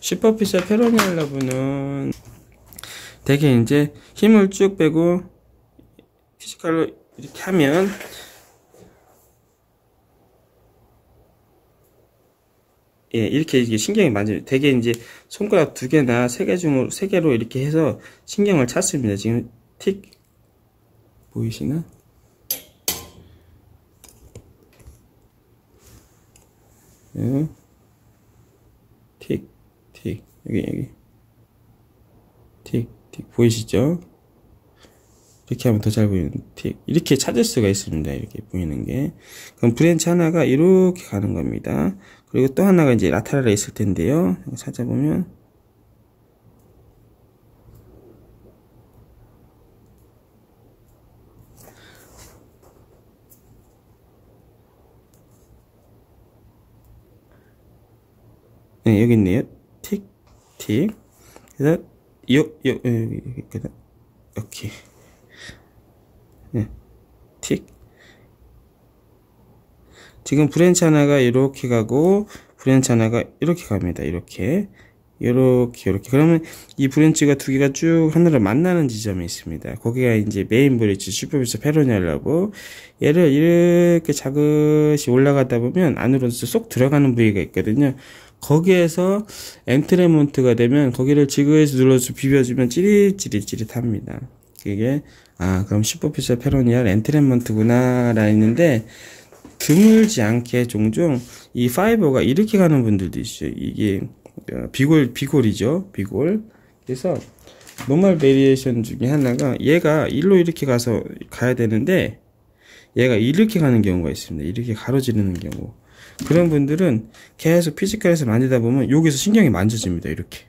슈퍼피셜 페로니알라분는 되게 이제 힘을 쭉 빼고 피지컬로 이렇게 하면 예, 이렇게 이게 신경이 많요 되게 이제 손가락 두 개나 세 개 중으로 세 개로 이렇게 해서 신경을 찾습니다. 지금 틱 보이시나? 예. 틱 여기 여기 틱 틱 보이시죠? 이렇게 하면 더 잘 보이는 틱 이렇게 찾을 수가 있습니다 이렇게 보이는 게 그럼 브랜치 하나가 이렇게 가는 겁니다 그리고 또 하나가 이제 라타라에 있을 텐데요 찾아보면 네, 여기 있네요. 틱. 그래서 요, 요, 여기, 여기, 이렇게. 네. 틱. 지금 브랜치 하나가 이렇게 가고, 브랜치 하나가 이렇게 갑니다. 이렇게. 이렇게 이렇게 그러면 이 브랜치가 두 개가 쭉 하늘을 만나는 지점이 있습니다 거기가 이제 메인 브랜치 슈퍼비스 페로니아라고 얘를 이렇게 자그시 올라가다 보면 안으로 쏙 들어가는 부위가 있거든요 거기에서 엔트레먼트가 되면 거기를 지그에서 눌러서 비벼주면 찌릿찌릿찌릿합니다. 그게 아 그럼 슈퍼피셜 페로니알 엔트레먼트구나라했는데 드물지 않게 종종 이 파이버가 이렇게 가는 분들도 있어요. 이게 어, 비골 비골이죠. 비골. 그래서 노멀 베리에이션 중에 하나가 얘가 일로 이렇게 가서 가야 되는데 얘가 이렇게 가는 경우가 있습니다. 이렇게 가로지르는 경우. 그런 분들은 계속 피지컬에서 만지다 보면 여기서 신경이 만져집니다. 이렇게.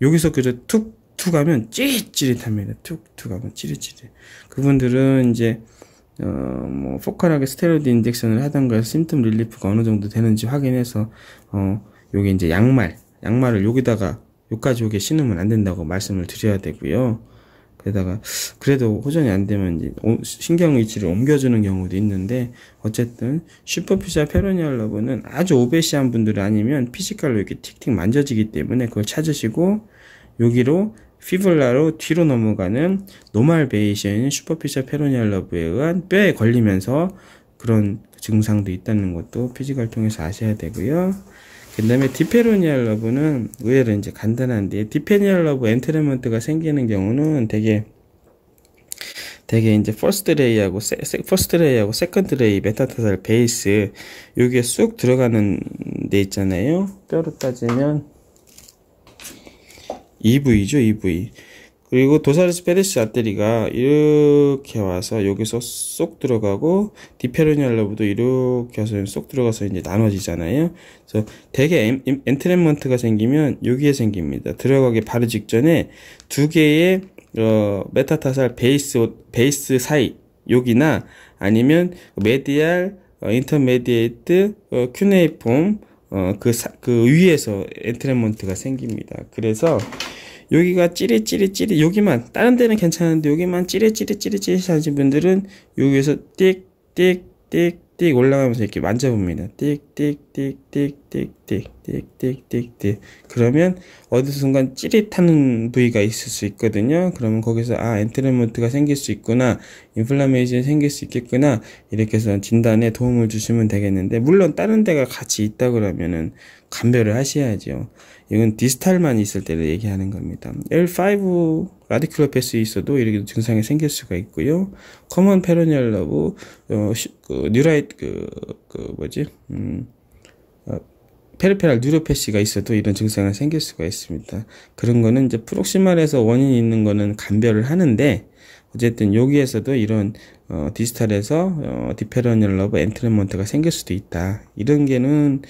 여기서 그저 툭툭 하면 찌릿찌릿합니다. 툭툭 하면 찌릿찌릿. 그분들은 이제 어, 뭐포카락에 스테로이드 인젝션을 하던가 해 심틈 릴리프가 어느 정도 되는지 확인해서 어, 요게 이제 양말, 양말을 여기다가 여기까지 오게 신으면 안 된다고 말씀을 드려야 되고요. 게다가 그래도 호전이 안 되면 이제 신경 위치를 옮겨주는 경우도 있는데 어쨌든 슈퍼피자 페로니알 러브는 아주 오베시한 분들 아니면 피지컬로 이렇게 틱틱 만져지기 때문에 그걸 찾으시고 여기로 피블라로 뒤로 넘어가는 노말 베이션인 슈퍼피자 페로니알 러브에 의한 뼈에 걸리면서 그런 증상도 있다는 것도 피지컬 통해서 아셔야 되고요. 그 다음에 디페로니알 러브는 의외로 이제 간단한데 디페니알 러브 엔트레먼트가 생기는 경우는 되게 되게 이제 퍼스트 레이하고 세, 퍼스트 레이하고 세컨드 레이 메타타살 베이스 여기에 쑥 들어가는 데 있잖아요 뼈로 따지면 EV죠 EV 그리고 도사르스 페레시 아테리가 이렇게 와서 여기서 쏙 들어가고 디페르니알로브도 이렇게 와서 쏙 들어가서 이제 나눠지잖아요. 그래서 대개 엔트레먼트가 생기면 여기에 생깁니다. 들어가기 바로 직전에 두 개의 어, 메타타살 베이스 베이스 사이 여기나 아니면 메디알 어, 인터메디에이트 어, 큐네이폼 어, 그, 사, 그 위에서 엔트레먼트가 생깁니다. 그래서 여기가 찌릿찌릿찌릿 여기만 다른 데는 괜찮은데 여기만 찌릿찌릿찌릿찌릿 하신 분들은 여기에서 띡띡띡 띡 올라가면서 이렇게 만져봅니다. 띡 띡 띡 띡 띡 띡 띡 띡띡 띡 그러면 어느 순간 찌릿하는 부위가 있을 수 있거든요. 그러면 거기서 아 엔트레먼트가 생길 수 있구나, 인플라메이션이 생길 수 있겠구나 이렇게 해서 진단에 도움을 주시면 되겠는데 물론 다른 데가 같이 있다 그러면은 감별을 하셔야죠. 이건 디스탈만 있을 때를 얘기하는 겁니다. L5 라디큘로패스에 있어도 이렇게 증상이 생길 수가 있고요. 커먼 페로니얼 러브 어, 그, 뉴라이트 그, 그 뭐지 음, 어, 페르페랄 뉴로패시가 있어도 이런 증상이 생길 수가 있습니다. 그런 거는 이제 프록시말에서 원인이 있는 거는 감별을 하는데 어쨌든 여기에서도 이런 어, 디지털에서 어, 디페러니얼 러브 엔트레먼트가 생길 수도 있다. 이런 게는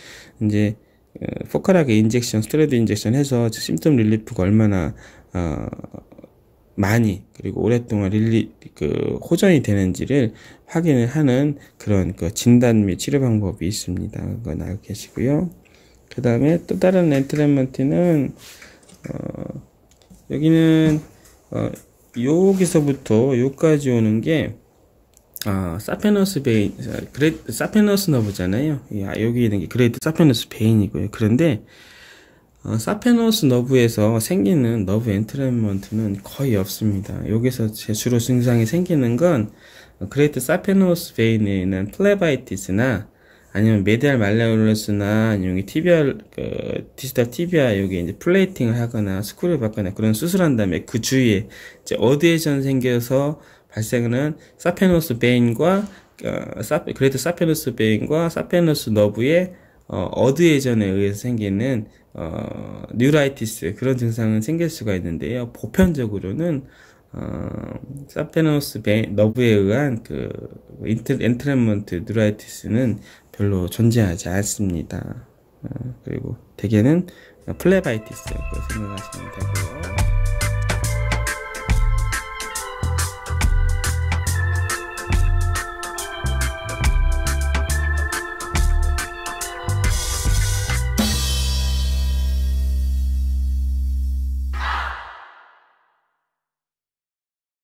이제 어, 포컬하게 인젝션, 스트레드 인젝션 해서 심점 릴리프가 얼마나 어, 많이 그리고 오랫동안 릴리 그 호전이 되는지를 확인을 하는 그런 그 진단 및 치료 방법이 있습니다. 그건 알고 계시고요. 그 다음에 또 다른 엔트랩먼트는 어, 여기는 어, 여기서부터 여기까지 오는 게 아, 사페너스 베인, 그레 사페너스 너브잖아요. 아, 여기 있는 게 그레이트 사페너스 베인이고요. 그런데 어, 사페노스 너브에서 생기는 너브 엔트랩먼트는 거의 없습니다. 여기서 주로 증상이 생기는 건 그레이트 사페노스 베인에 있는 플레바이티스나 아니면 메디알 말레올러스나 아니면 티비아 그, 디스타 티비아 여기 이제 플레이팅을 하거나 스크류 받거나 그런 수술한 다음에 그 주위에 이제 어디에션 생겨서 발생하는 사페노스 베인과 어, 사, 그레이트 사페노스 베인과 사페노스 너브의 어, 드에전에 의해서 생기는 어, 뉴라이티스 그런 증상은 생길 수가 있는데요. 보편적으로는 어, 사페노스 너브에 의한 그 인트, 엔트랩먼트 뉴라이티스는 별로 존재하지 않습니다. 어, 그리고 대개는 플레바이티스라고 생각하시면 되고요.